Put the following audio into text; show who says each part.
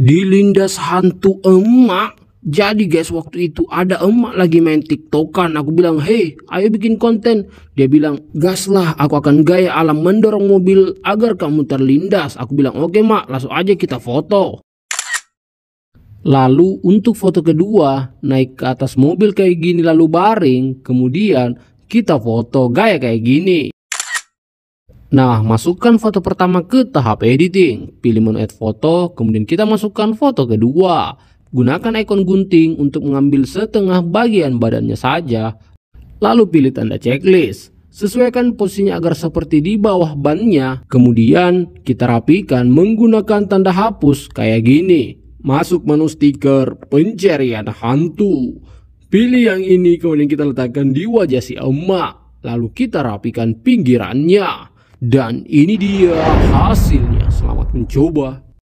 Speaker 1: dilindas hantu emak. Jadi guys waktu itu ada emak lagi main tiktokan Aku bilang hei ayo bikin konten Dia bilang gas lah aku akan gaya alam mendorong mobil agar kamu terlindas Aku bilang oke mak langsung aja kita foto Lalu untuk foto kedua naik ke atas mobil kayak gini lalu baring Kemudian kita foto gaya kayak gini Nah, masukkan foto pertama ke tahap editing. Pilih menu add foto, kemudian kita masukkan foto kedua. Gunakan ikon gunting untuk mengambil setengah bagian badannya saja. Lalu pilih tanda checklist. Sesuaikan posisinya agar seperti di bawah bannya. Kemudian kita rapikan menggunakan tanda hapus kayak gini. Masuk menu stiker pencarian hantu. Pilih yang ini kemudian kita letakkan di wajah si emak. Lalu kita rapikan pinggirannya. Dan ini dia hasilnya. Selamat mencoba.